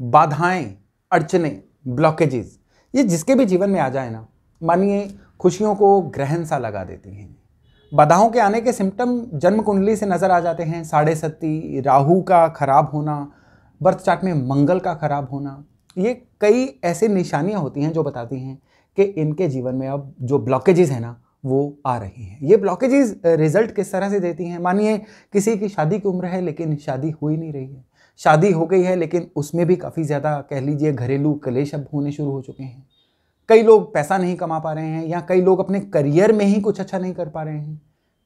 बाधाएं अड़चने ब्लॉकेजेस ये जिसके भी जीवन में आ जाए ना मानिए खुशियों को ग्रहण सा लगा देती हैं बाधाओं के आने के सिम्टम जन्म कुंडली से नज़र आ जाते हैं साढ़े सती राहू का खराब होना बर्थ चार्ट में मंगल का खराब होना ये कई ऐसे निशानियाँ होती हैं जो बताती हैं कि इनके जीवन में अब जो ब्लॉकेजेस हैं ना वो आ रही हैं ये ब्लॉकेजेस रिजल्ट किस तरह से देती हैं मानिए किसी की शादी की उम्र है लेकिन शादी हुई नहीं रही है शादी हो गई है लेकिन उसमें भी काफ़ी ज़्यादा कह लीजिए घरेलू कलेश अब होने शुरू हो चुके हैं कई लोग पैसा नहीं कमा पा रहे हैं या कई लोग अपने करियर में ही कुछ अच्छा नहीं कर पा रहे हैं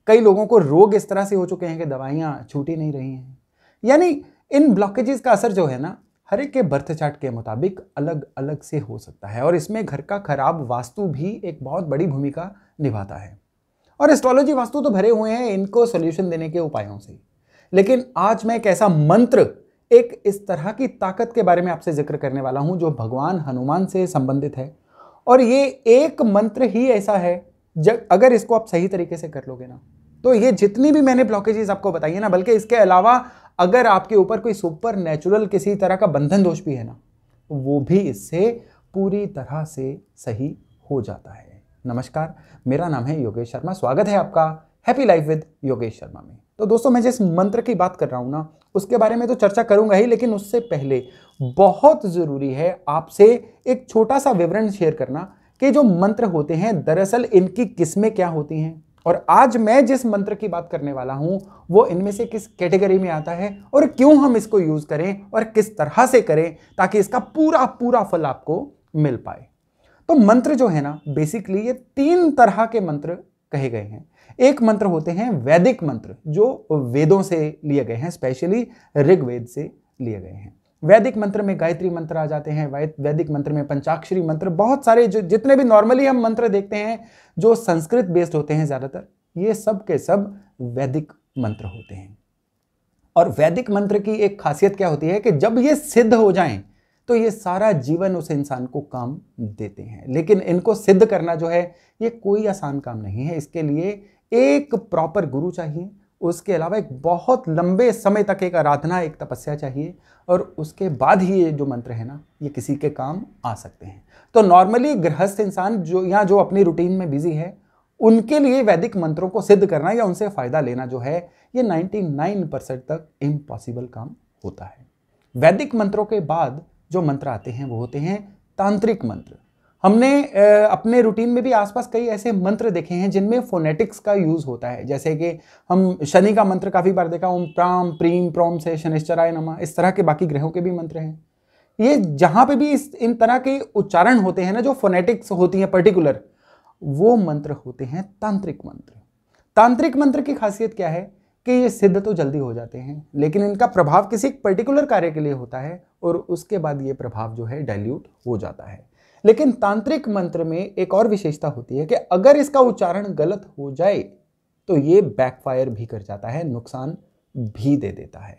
कई लोगों को रोग इस तरह से हो चुके हैं कि दवाइयाँ छूटी नहीं रही हैं यानी इन ब्लॉकेजेस का असर जो है ना हर एक के बर्थ चार्ट के मुताबिक अलग अलग से हो सकता है और इसमें घर का खराब वास्तु भी एक बहुत बड़ी भूमिका निभाता है और एस्ट्रोलॉजी वास्तु तो भरे हुए हैं इनको सोल्यूशन देने के उपायों से लेकिन आज मैं एक ऐसा मंत्र एक इस तरह की ताकत के बारे में आपसे जिक्र करने वाला हूं जो भगवान हनुमान से संबंधित है और ये एक मंत्र ही ऐसा है जब अगर इसको आप सही तरीके से कर लोगे ना तो ये जितनी भी मैंने ब्लॉकेजेस आपको बताई है ना बल्कि इसके अलावा अगर आपके ऊपर कोई सुपर नेचुरल किसी तरह का बंधन दोष भी है ना वो भी इससे पूरी तरह से सही हो जाता है नमस्कार मेरा नाम है योगेश शर्मा स्वागत है आपका happy life with Yogesh Sharma में तो दोस्तों मैं जिस मंत्र की बात कर रहा हूँ ना उसके बारे में तो चर्चा करूंगा ही लेकिन उससे पहले बहुत ज़रूरी है आपसे एक छोटा सा विवरण शेयर करना कि जो मंत्र होते हैं दरअसल इनकी किस्में क्या होती हैं और आज मैं जिस मंत्र की बात करने वाला हूं वो इनमें से किस कैटेगरी में आता है और क्यों हम इसको यूज़ करें और किस तरह से करें ताकि इसका पूरा पूरा फल आपको मिल पाए तो मंत्र जो है ना बेसिकली ये तीन तरह के मंत्र कहे गए हैं एक मंत्र होते हैं वैदिक मंत्र जो वेदों से लिए गए हैं स्पेशली ऋग्वेद से लिए गए हैं वैदिक मंत्र में गायत्री मंत्र आ जाते हैं वैदिक मंत्र में पंचाक्षरी मंत्र बहुत सारे जो जितने भी नॉर्मली हम मंत्र देखते हैं जो संस्कृत बेस्ड होते हैं ज़्यादातर ये सब के सब वैदिक मंत्र होते हैं और वैदिक मंत्र की एक खासियत क्या होती है कि जब ये सिद्ध हो जाए तो ये सारा जीवन उस इंसान को काम देते हैं लेकिन इनको सिद्ध करना जो है ये कोई आसान काम नहीं है इसके लिए एक प्रॉपर गुरु चाहिए उसके अलावा एक बहुत लंबे समय तक एक आराधना एक तपस्या चाहिए और उसके बाद ही ये जो मंत्र है ना ये किसी के काम आ सकते हैं तो नॉर्मली गृहस्थ इंसान जो या जो अपनी रूटीन में बिजी है उनके लिए वैदिक मंत्रों को सिद्ध करना या उनसे फ़ायदा लेना जो है ये 99 परसेंट तक इम्पॉसिबल काम होता है वैदिक मंत्रों के बाद जो मंत्र आते हैं वो होते हैं तांत्रिक मंत्र हमने अपने रूटीन में भी आसपास कई ऐसे मंत्र देखे हैं जिनमें फोनेटिक्स का यूज़ होता है जैसे कि हम शनि का मंत्र काफ़ी बार देखा ओम प्राम प्रीम प्रोम से शनिश्चराय नमा इस तरह के बाकी ग्रहों के भी मंत्र हैं ये जहाँ पे भी इस इन तरह के उच्चारण होते हैं ना जो फोनेटिक्स होती हैं पर्टिकुलर वो मंत्र होते हैं तांत्रिक मंत्र तांत्रिक मंत्र की खासियत क्या है कि ये सिद्ध तो जल्दी हो जाते हैं लेकिन इनका प्रभाव किसी पर्टिकुलर कार्य के लिए होता है और उसके बाद ये प्रभाव जो है डाइल्यूट हो जाता है लेकिन तांत्रिक मंत्र में एक और विशेषता होती है कि अगर इसका उच्चारण गलत हो जाए तो ये बैकफायर भी कर जाता है नुकसान भी दे देता है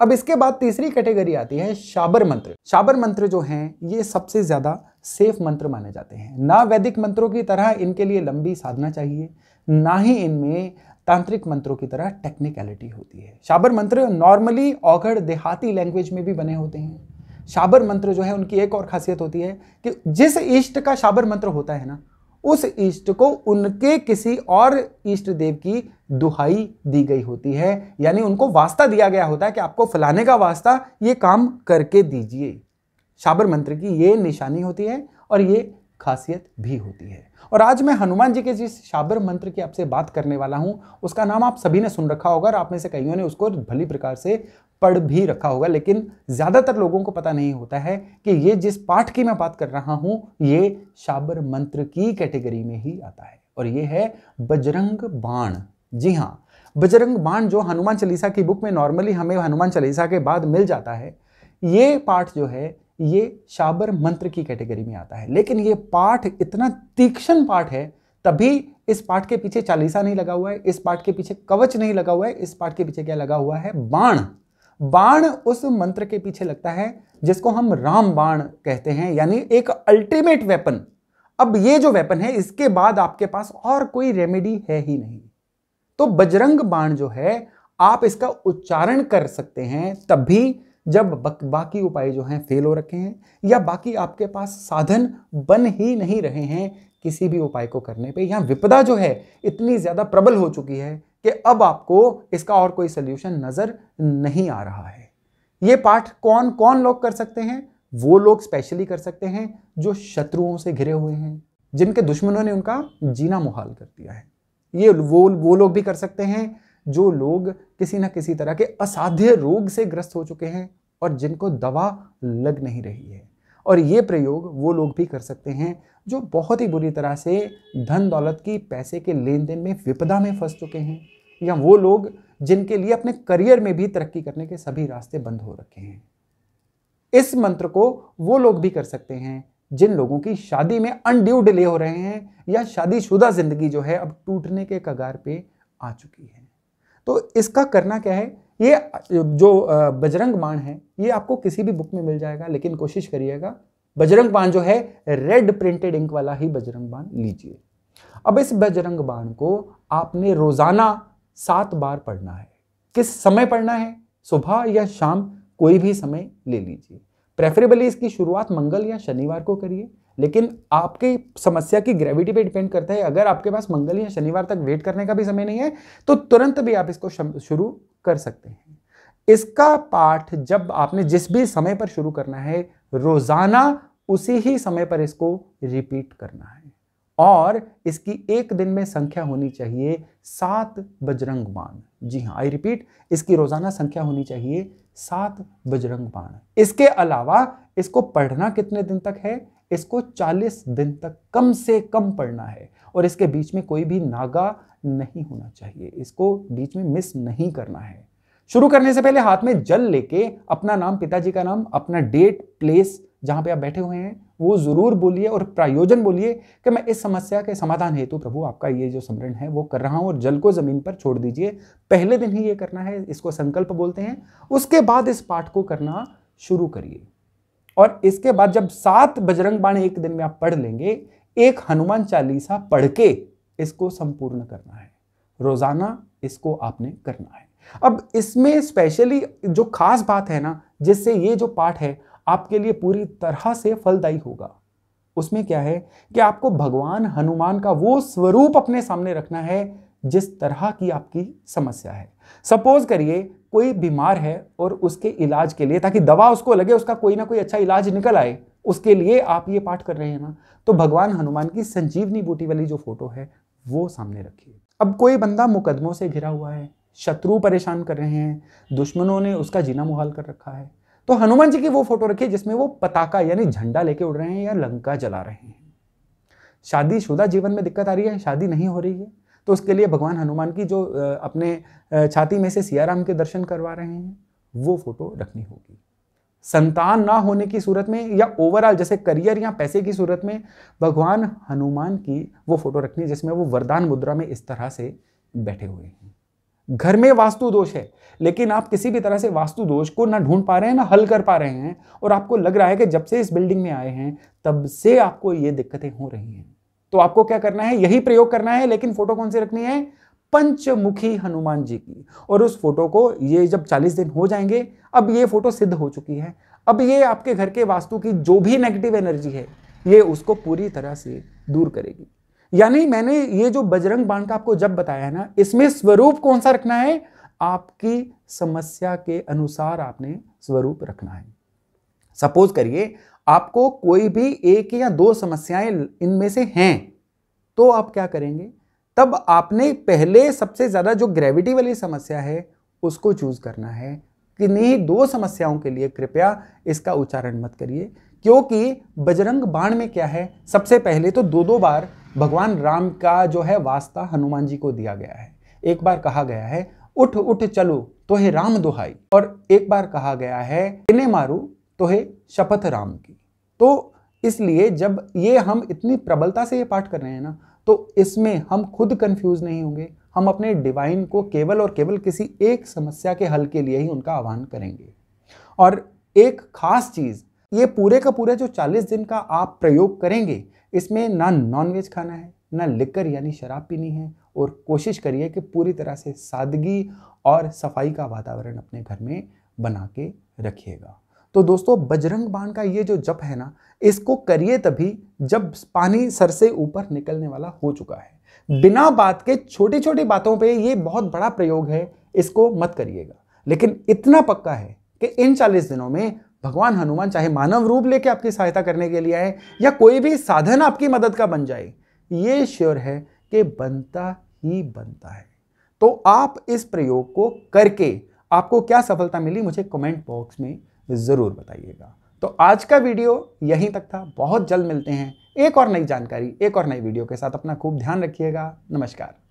अब इसके बाद तीसरी कैटेगरी आती है शाबर मंत्र शाबर मंत्र जो हैं ये सबसे ज़्यादा सेफ मंत्र माने जाते हैं ना वैदिक मंत्रों की तरह इनके लिए लंबी साधना चाहिए ना ही इनमें तांत्रिक मंत्रों की तरह टेक्निकलिटी होती है शाबर मंत्र नॉर्मली औगढ़ देहाती लैंग्वेज में भी बने होते हैं शाबर मंत्र जो है उनकी एक और खासियत होती है कि जिस इष्ट का शाबर मंत्र होता है ना उस इष्ट को उनके किसी और इष्ट देव की दुहाई दी गई होती है यानी उनको वास्ता दिया गया होता है कि आपको फलाने का वास्ता ये काम करके दीजिए शाबर मंत्र की ये निशानी होती है और ये खासियत भी होती है और आज मैं हनुमान जी के जिस शाबर मंत्र की आपसे बात करने वाला हूँ उसका नाम आप सभी ने सुन रखा होगा और आप में से कईयों ने उसको भली प्रकार से पढ़ भी रखा होगा लेकिन ज़्यादातर लोगों को पता नहीं होता है कि ये जिस पाठ की मैं बात कर रहा हूं ये शाबर मंत्र की कैटेगरी में ही आता है और ये है बजरंग बाण जी हाँ बजरंग बाण जो हनुमान चालीसा की बुक में नॉर्मली हमें हनुमान चालीसा के बाद मिल जाता है ये पाठ जो है ये शाबर मंत्र की कैटेगरी में आता है लेकिन ये पाठ इतना तीक्ष्ण पाठ है तभी इस पाठ के पीछे चालीसा नहीं लगा हुआ है इस पाठ के पीछे कवच नहीं लगा हुआ है इस पाठ के पीछे क्या लगा हुआ है बाण बाण उस मंत्र के पीछे लगता है जिसको हम राम बाण कहते हैं यानी एक अल्टीमेट वेपन अब ये जो वेपन है इसके बाद आपके पास और कोई रेमेडी है ही नहीं तो बजरंग बाण जो है आप इसका उच्चारण कर सकते हैं तब भी जब बाकी उपाय जो हैं फेल हो रखे हैं या बाकी आपके पास साधन बन ही नहीं रहे हैं किसी भी उपाय को करने पे या विपदा जो है इतनी ज़्यादा प्रबल हो चुकी है कि अब आपको इसका और कोई सोल्यूशन नज़र नहीं आ रहा है ये पाठ कौन कौन लोग कर सकते हैं वो लोग स्पेशली कर सकते हैं जो शत्रुओं से घिरे हुए हैं जिनके दुश्मनों ने उनका जीना मुहाल कर दिया है ये वो वो लोग भी कर सकते हैं जो लोग किसी ना किसी तरह के असाध्य रोग से ग्रस्त हो चुके हैं और जिनको दवा लग नहीं रही है और ये प्रयोग वो लोग भी कर सकते हैं जो बहुत ही बुरी तरह से धन दौलत की पैसे के लेन देन में विपदा में फंस चुके हैं या वो लोग जिनके लिए अपने करियर में भी तरक्की करने के सभी रास्ते बंद हो रखे हैं इस मंत्र को वो लोग भी कर सकते हैं जिन लोगों की शादी में अनड्यू डिले हो रहे हैं या शादीशुदा जिंदगी जो है अब टूटने के कगार पे आ चुकी है तो इसका करना क्या है ये जो बजरंग बाण है ये आपको किसी भी बुक में मिल जाएगा लेकिन कोशिश करिएगा बजरंग बाण जो है रेड प्रिंटेड इंक वाला ही बजरंग बाण लीजिए अब इस बजरंग बाण को आपने रोजाना सात बार पढ़ना है किस समय पढ़ना है सुबह या शाम कोई भी समय ले लीजिए प्रेफरेबली इसकी शुरुआत मंगल या शनिवार को करिए लेकिन आपकी समस्या की ग्रेविटी पे डिपेंड करता है अगर आपके पास मंगल या शनिवार तक वेट करने का भी समय नहीं है तो तुरंत भी आप इसको शुरू कर सकते हैं इसका पाठ जब आपने जिस भी समय पर शुरू करना है रोजाना उसी ही समय पर इसको रिपीट करना है और इसकी एक दिन में संख्या होनी चाहिए सात बजरंग बाण जी हाँ आई रिपीट इसकी रोजाना संख्या होनी चाहिए सात बजरंग बाण इसके अलावा इसको पढ़ना कितने दिन तक है इसको 40 दिन तक कम से कम पढ़ना है और इसके बीच में कोई भी नागा नहीं होना चाहिए इसको बीच में मिस नहीं करना है शुरू करने से पहले हाथ में जल लेके अपना नाम पिताजी का नाम अपना डेट प्लेस जहाँ पे आप बैठे हुए हैं वो ज़रूर बोलिए और प्रायोजन बोलिए कि मैं इस समस्या के समाधान हेतु प्रभु आपका ये जो स्मरण है वो कर रहा हूँ और जल को ज़मीन पर छोड़ दीजिए पहले दिन ही ये करना है इसको संकल्प बोलते हैं उसके बाद इस पाठ को करना शुरू करिए और इसके बाद जब सात बजरंग बाण एक दिन में आप पढ़ लेंगे एक हनुमान चालीसा पढ़ के इसको संपूर्ण करना है रोज़ाना इसको आपने करना है अब इसमें स्पेशली जो खास बात है ना जिससे ये जो पाठ है आपके लिए पूरी तरह से फलदायी होगा उसमें क्या है कि आपको भगवान हनुमान का वो स्वरूप अपने सामने रखना है जिस तरह की आपकी समस्या है सपोज करिए कोई बीमार है और उसके इलाज के लिए ताकि दवा उसको लगे उसका कोई ना कोई अच्छा इलाज निकल आए उसके लिए आप ये पाठ कर रहे हैं ना तो भगवान हनुमान की संजीवनी बूटी वाली जो फोटो है वो सामने रखिए अब कोई बंदा मुकदमों से घिरा हुआ है शत्रु परेशान कर रहे हैं दुश्मनों ने उसका जीना मुहाल कर रखा है तो हनुमान जी की वो फोटो है जिसमें वो पताका यानी झंडा लेके उड़ रहे हैं या लंका जला रहे हैं शादीशुदा जीवन में दिक्कत आ रही है शादी नहीं हो रही है तो उसके लिए भगवान हनुमान की जो अपने छाती में से सियाराम के दर्शन करवा रहे हैं वो फोटो रखनी होगी संतान ना होने की सूरत में या ओवरऑल जैसे करियर या पैसे की सूरत में भगवान हनुमान की वो फोटो रखनी है जिसमें वो वरदान मुद्रा में इस तरह से बैठे हुए हैं घर में वास्तु दोष है लेकिन आप किसी भी तरह से वास्तु दोष को ना ढूंढ पा रहे हैं ना हल कर पा रहे हैं और आपको लग रहा है कि जब से इस बिल्डिंग में आए हैं तब से आपको ये दिक्कतें हो रही हैं तो आपको क्या करना है यही प्रयोग करना है लेकिन फोटो कौन सी रखनी है पंचमुखी हनुमान जी की और उस फोटो को ये जब 40 दिन हो जाएंगे अब ये फोटो सिद्ध हो चुकी है अब ये आपके घर के वास्तु की जो भी नेगेटिव एनर्जी है ये उसको पूरी तरह से दूर करेगी यानी मैंने ये जो बजरंग बाण का आपको जब बताया है ना इसमें स्वरूप कौन सा रखना है आपकी समस्या के अनुसार आपने स्वरूप रखना है सपोज करिए आपको कोई भी एक या दो समस्याएं इनमें से हैं तो आप क्या करेंगे तब आपने पहले सबसे ज़्यादा जो ग्रेविटी वाली समस्या है उसको चूज करना है नहीं दो समस्याओं के लिए कृपया इसका उच्चारण मत करिए क्योंकि बजरंग बाण में क्या है सबसे पहले तो दो दो बार भगवान राम का जो है वास्ता हनुमान जी को दिया गया है एक बार कहा गया है उठ उठ चलो तो हे राम दुहाई और एक बार कहा गया है इने मारू तो हे शपथ राम की तो इसलिए जब ये हम इतनी प्रबलता से ये पाठ कर रहे हैं ना तो इसमें हम खुद कंफ्यूज नहीं होंगे हम अपने डिवाइन को केवल और केवल किसी एक समस्या के हल के लिए ही उनका आह्वान करेंगे और एक खास चीज़ ये पूरे का पूरे जो 40 दिन का आप प्रयोग करेंगे इसमें ना नॉनवेज खाना है ना लिकर यानी शराब पीनी है और कोशिश करिए कि पूरी तरह से सादगी और सफाई का वातावरण अपने घर में बना के रखिएगा तो दोस्तों बजरंग बाण का ये जो जप है ना इसको करिए तभी जब पानी सर से ऊपर निकलने वाला हो चुका है बिना बात के छोटी छोटी बातों पे ये बहुत बड़ा प्रयोग है इसको मत करिएगा लेकिन इतना पक्का है कि इन चालीस दिनों में भगवान हनुमान चाहे मानव रूप लेके आपकी सहायता करने के लिए आए या कोई भी साधन आपकी मदद का बन जाए ये श्योर है कि बनता ही बनता है तो आप इस प्रयोग को करके आपको क्या सफलता मिली मुझे कमेंट बॉक्स में ज़रूर बताइएगा तो आज का वीडियो यहीं तक था बहुत जल्द मिलते हैं एक और नई जानकारी एक और नई वीडियो के साथ अपना खूब ध्यान रखिएगा नमस्कार